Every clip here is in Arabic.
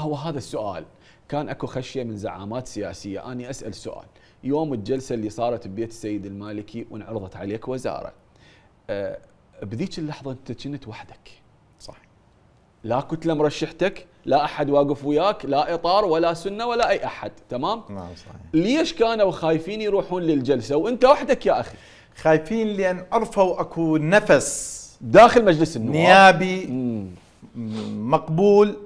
هو هذا السؤال كان اكو خشيه من زعامات سياسيه اني اسال سؤال يوم الجلسه اللي صارت ببيت السيد المالكي وانعرضت عليك وزاره أه بذيك اللحظه انت كنت وحدك صح لا كتله مرشحتك لا احد واقف وياك لا اطار ولا سنه ولا اي احد تمام نعم صحيح ليش كانوا خايفين يروحون للجلسه وانت وحدك يا اخي خايفين لان عرفوا اكو نفس داخل مجلس النواب نيابي مم. مقبول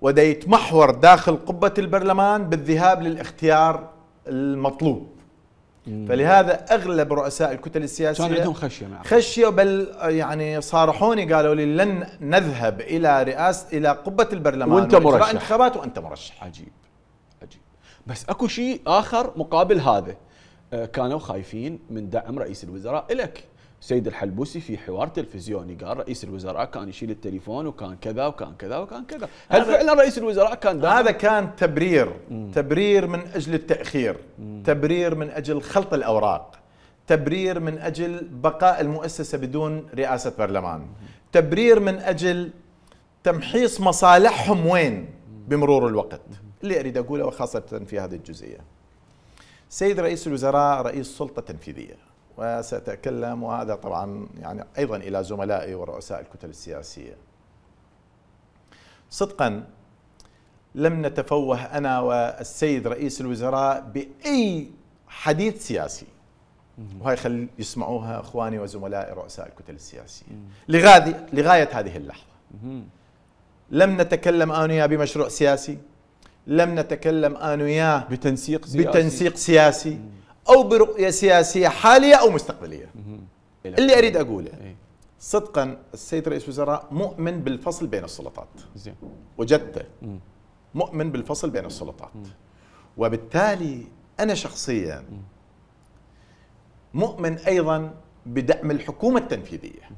وده يتمحور داخل قبة البرلمان بالذهاب للاختيار المطلوب فلهذا اغلب رؤساء الكتل السياسيه كان عندهم خشيه معك. خشيه بل يعني صارحوني قالوا لي لن نذهب الى رئاسه الى قبه البرلمان وانت مرشح انتخابات وانت مرشح عجيب عجيب بس اكو شيء اخر مقابل هذا آه، كانوا خايفين من دعم رئيس الوزراء لك سيد الحلبوسي في حوار تلفزيوني قال رئيس الوزراء كان يشيل التليفون وكان كذا وكان كذا وكان كذا هل فعلا رئيس الوزراء كان ده؟ هذا كان تبرير مم. تبرير من أجل التأخير مم. تبرير من أجل خلط الأوراق تبرير من أجل بقاء المؤسسة بدون رئاسة برلمان مم. تبرير من أجل تمحيص مصالحهم وين بمرور الوقت اللي أريد أقوله وخاصة في هذه الجزئية سيد رئيس الوزراء رئيس سلطة تنفيذية وسأتكلم وهذا طبعا يعني أيضا إلى زملائي ورؤساء الكتل السياسية صدقا لم نتفوه أنا والسيد رئيس الوزراء بأي حديث سياسي وهي خل يسمعوها اخواني وزملائي رؤساء الكتل السياسيه لغايه لغايه هذه اللحظه لم نتكلم انا وياه بمشروع سياسي لم نتكلم انا وياه بتنسيق سياسي بتنسيق سياسي او برؤيه سياسيه حاليه او مستقبليه اللي اريد اقوله إيه؟ صدقا السيد رئيس الوزراء مؤمن بالفصل بين السلطات زين وجدته مؤمن بالفصل بين السلطات وبالتالي انا شخصيا مؤمن ايضا بدعم الحكومه التنفيذيه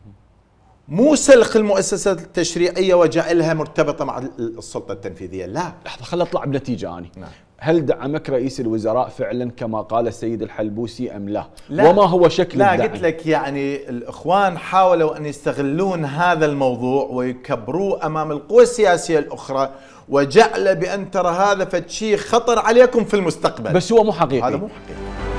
مو سلخ المؤسسات التشريعيه وجعلها مرتبطه مع السلطه التنفيذيه لا لحظه خل اطلع بنتيجه اني نعم. هل دعمك رئيس الوزراء فعلا كما قال السيد الحلبوسي ام لا, لا وما هو شكل لا الدعم؟ قلت لك يعني الاخوان حاولوا ان يستغلون هذا الموضوع ويكبروه امام القوى السياسيه الاخرى وجعل بان ترى هذا فتشي خطر عليكم في المستقبل بس هو مو حقيقي هذا مو حقيقي